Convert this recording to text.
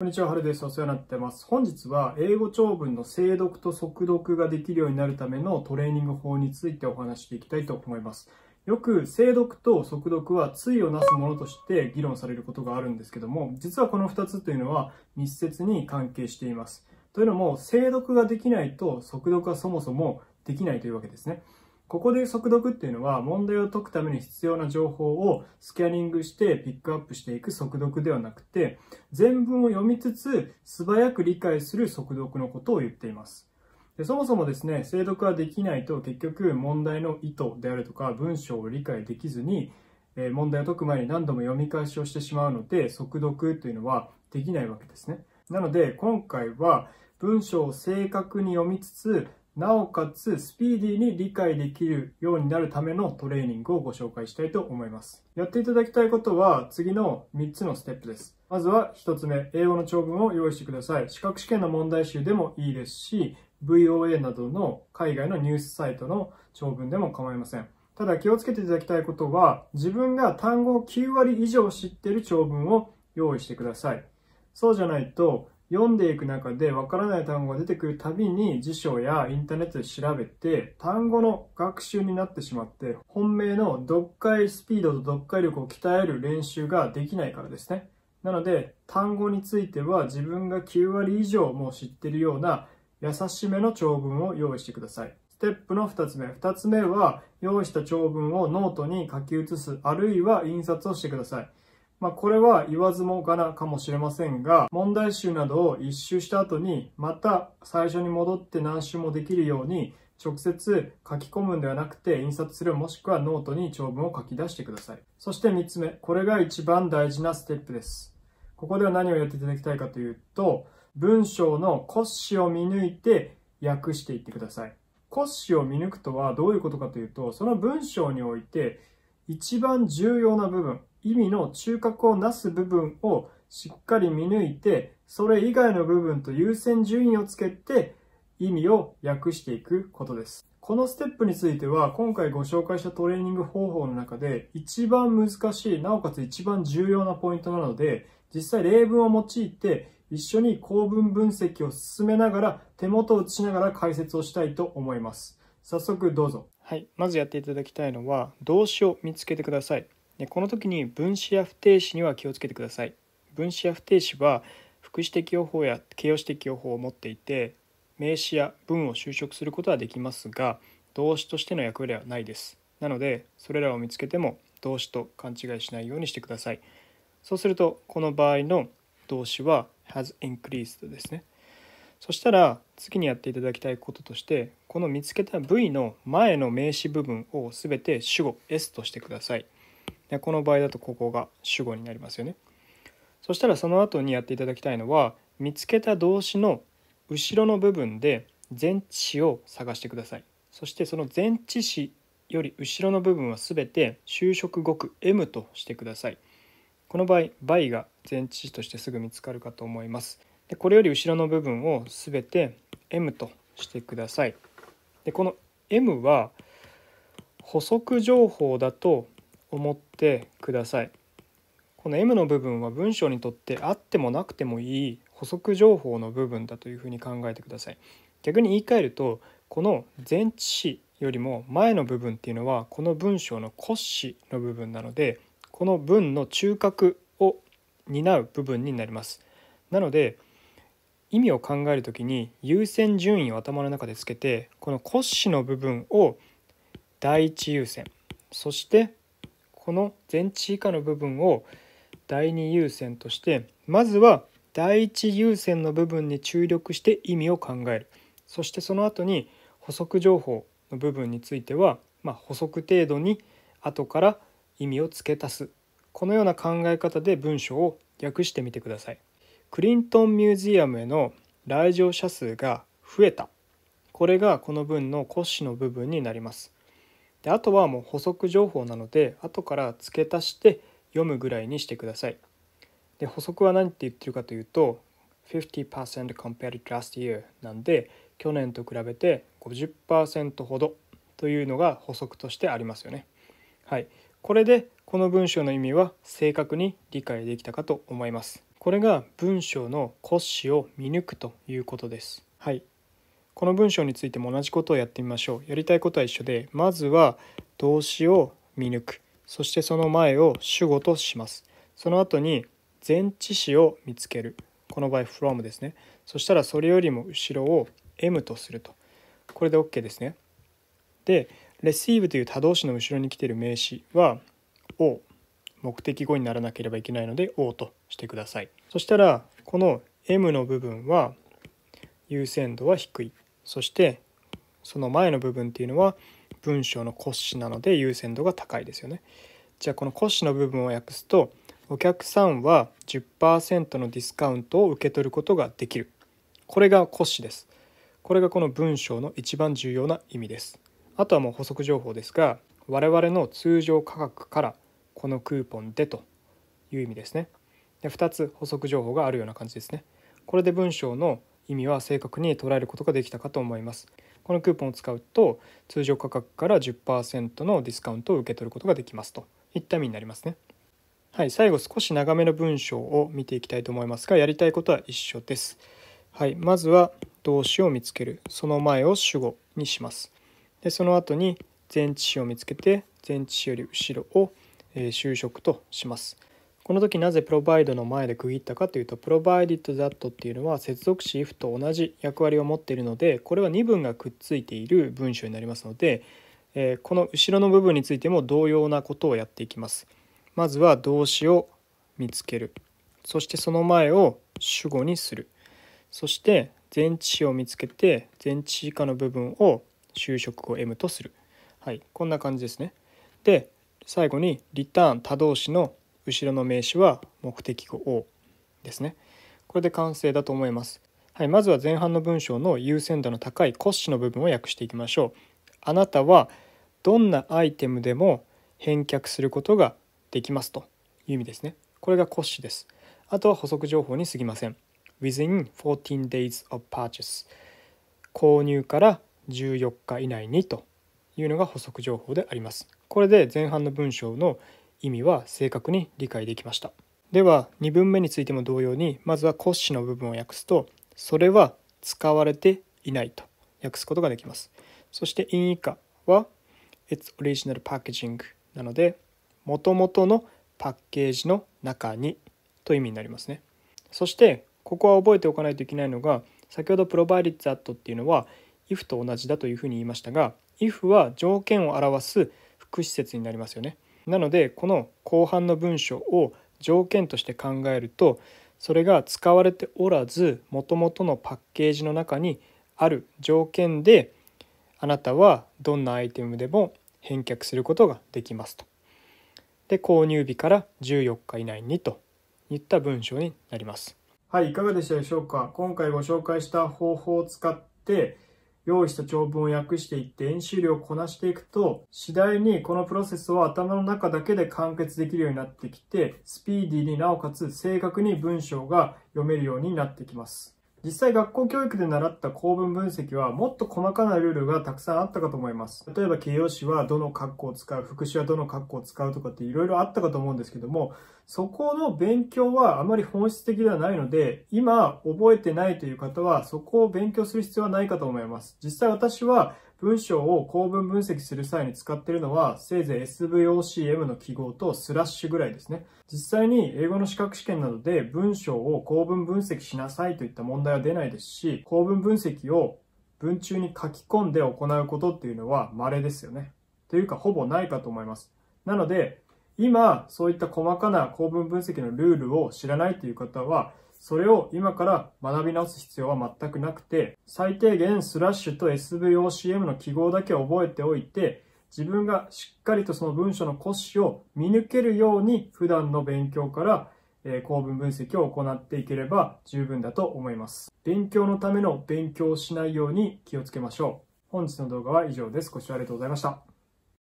こんにちは、はるです。お世話になってます。本日は英語長文の精読と速読ができるようになるためのトレーニング法についてお話していきたいと思います。よく精読と速読は対をなすものとして議論されることがあるんですけども、実はこの2つというのは密接に関係しています。というのも、精読ができないと速読はそもそもできないというわけですね。ここで速読っていうのは問題を解くために必要な情報をスキャニングしてピックアップしていく速読ではなくて全文を読みつつ素早く理解する速読のことを言っています。でそもそもですね、精読ができないと結局問題の意図であるとか文章を理解できずに問題を解く前に何度も読み返しをしてしまうので速読というのはできないわけですね。なので今回は文章を正確に読みつつなおかつスピーディーに理解できるようになるためのトレーニングをご紹介したいと思います。やっていただきたいことは次の3つのステップです。まずは1つ目、英語の長文を用意してください。資格試験の問題集でもいいですし、VOA などの海外のニュースサイトの長文でも構いません。ただ気をつけていただきたいことは、自分が単語を9割以上知っている長文を用意してください。そうじゃないと、読んでいく中でわからない単語が出てくるたびに辞書やインターネットで調べて単語の学習になってしまって本命の読解スピードと読解力を鍛える練習ができないからですね。なので単語については自分が9割以上もう知ってるような優しめの長文を用意してください。ステップの2つ目。2つ目は用意した長文をノートに書き写すあるいは印刷をしてください。まあ、これは言わずもがなかもしれませんが、問題集などを一周した後に、また最初に戻って何周もできるように、直接書き込むんではなくて印刷するもしくはノートに長文を書き出してください。そして三つ目、これが一番大事なステップです。ここでは何をやっていただきたいかというと、文章の骨子を見抜いて訳していってください。骨子を見抜くとはどういうことかというと、その文章において一番重要な部分、意味の中核をなす部分をしっかり見抜いて、それ以外の部分と優先順位をつけて意味を訳していくことです。このステップについては今回ご紹介したトレーニング方法の中で一番難しい、なおかつ一番重要なポイントなので実際例文を用いて一緒に構文分析を進めながら手元を打ちながら解説をしたいと思います。早速どうぞ。はい、まずやっていただきたいのは動詞を見つけてください。でこの時に分子や不定詞には気をつけてください分子や不定詞は副詞的用法や形容詞的用法を持っていて名詞や文を修飾することはできますが動詞としての役割はないですなのでそれらを見つけても動詞と勘違いしないようにしてくださいそうするとこの場合の動詞は has increased ですねそしたら次にやっていただきたいこととしてこの見つけた V の前の名詞部分を全て主語 S としてくださいでこの場合だとここが主語になりますよね。そしたらその後にやっていただきたいのは見つけた動詞の後ろの部分で前置詞を探してください。そしてその前置詞より後ろの部分は全て就職語句 M としてください。この場合 by が前置詞としてすぐ見つかるかと思います。でこれより後ろの部分を全て M としてください。でこの M は補足情報だと思ってくださいこの M の部分は文章にとってあってもなくてもいい補足情報の部分だというふうに考えてください逆に言い換えるとこの前置詞よりも前の部分っていうのはこの文章の骨子の部分なのでこの文の中核を担う部分になりますなので意味を考える時に優先順位を頭の中でつけてこの骨子の部分を第一優先そしてこの前置以下の部分を第2優先としてまずは第一優先の部分に注力して意味を考えるそしてその後に補足情報の部分については、まあ、補足程度に後から意味を付け足すこのような考え方で文章を訳してみてください。クリントンミュージアムへの来場者数が増えたこれがこの文の骨子の部分になります。であとはもう補足情報なので後から付け足して読むぐらいにしてくださいで補足は何て言ってるかというと50% compared to last year なんで去年と比べて50%ほどというのが補足としてありますよねはいこれでこの文章の意味は正確に理解できたかと思いますこれが文章の骨子を見抜くということですはいこの文章についても同じことをやってみましょうやりたいことは一緒でまずは動詞を見抜くそしてその前を主語としますその後に前置詞を見つけるこの場合 from ですねそしたらそれよりも後ろを m とするとこれで OK ですねで receive という他動詞の後ろに来ている名詞は o 目的語にならなければいけないので o としてくださいそしたらこの m の部分は優先度は低いそしてその前の部分っていうのは文章の骨子なので優先度が高いですよね。じゃあこの骨子の部分を訳すとお客さんは10%のディスカウントを受け取ることができる。これが骨子です。これがこの文章の一番重要な意味です。あとはもう補足情報ですが我々の通常価格からこのクーポンでという意味ですね。で2つ補足情報があるような感じですね。これで文章の意味は正確に捉えることができたかと思います。このクーポンを使うと通常価格から10%のディスカウントを受け取ることができますといった意味になりますね。はい、最後少し長めの文章を見ていきたいと思いますがやりたいことは一緒です。はい、まずは動詞を見つけるその前を主語にします。でその後に前置詞を見つけて前置詞より後ろを就職とします。この時なぜプロバイドの前で区切ったかというとプロバイ i d ット that っていうのは接続詞 if と同じ役割を持っているのでこれは2文がくっついている文章になりますのでこの後ろの部分についても同様なことをやっていきます。まずは動詞を見つけるそしてその前を主語にするそして前置詞を見つけて前置詞以下の部分を就職を M とする、はい、こんな感じですね。で最後にリターン多動詞の後ろの名詞は目的語 O ですねこれで完成だと思いますはい、まずは前半の文章の優先度の高い骨子の部分を訳していきましょう。あなたはどんなアイテムでも返却することができますという意味ですね。これが骨子です。あとは補足情報に過ぎません。within 14 days of purchase 購入から14日以内にというのが補足情報であります。これで前半の文章の意味は正確に理解できましたでは2文目についても同様にまずは骨子の部分を訳すとそれは使われていないと訳すことができますそして「in 以下」は「its original packaging」なのでもともとのパッケージの中にという意味になりますねそしてここは覚えておかないといけないのが先ほど「provide that」っていうのは「if」と同じだというふうに言いましたが「if」は条件を表す副施設になりますよねなのでこの後半の文章を条件として考えるとそれが使われておらずもともとのパッケージの中にある条件であなたはどんなアイテムでも返却することができますと。で購入日から14日以内にといった文章になります。はい、いかがでしたでしょうか今回ご紹介した方法を使って用意した長文を訳していって演習量をこなしていくと、次第にこのプロセスを頭の中だけで完結できるようになってきて、スピーディーになおかつ正確に文章が読めるようになってきます。実際学校教育で習った構文分析はもっと細かなルールがたくさんあったかと思います。例えば形容詞はどの括弧を使う、副詞はどの括弧を使うとかっていろいろあったかと思うんですけども、そこの勉強はあまり本質的ではないので、今覚えてないという方はそこを勉強する必要はないかと思います。実際私は文章を構文分析する際に使っているのは、せいぜい SVOCM の記号とスラッシュぐらいですね。実際に英語の資格試験などで文章を構文分析しなさいといった問題は出ないですし、構文分析を文中に書き込んで行うことっていうのは稀ですよね。というか、ほぼないかと思います。なので、今、そういった細かな構文分析のルールを知らないという方は、それを今から学び直す必要は全くなくて、最低限スラッシュと SVOCM の記号だけ覚えておいて、自分がしっかりとその文章の骨子を見抜けるように普段の勉強から構文分析を行っていければ十分だと思います。勉強のための勉強をしないように気をつけましょう。本日の動画は以上です。ご視聴ありがとうございました。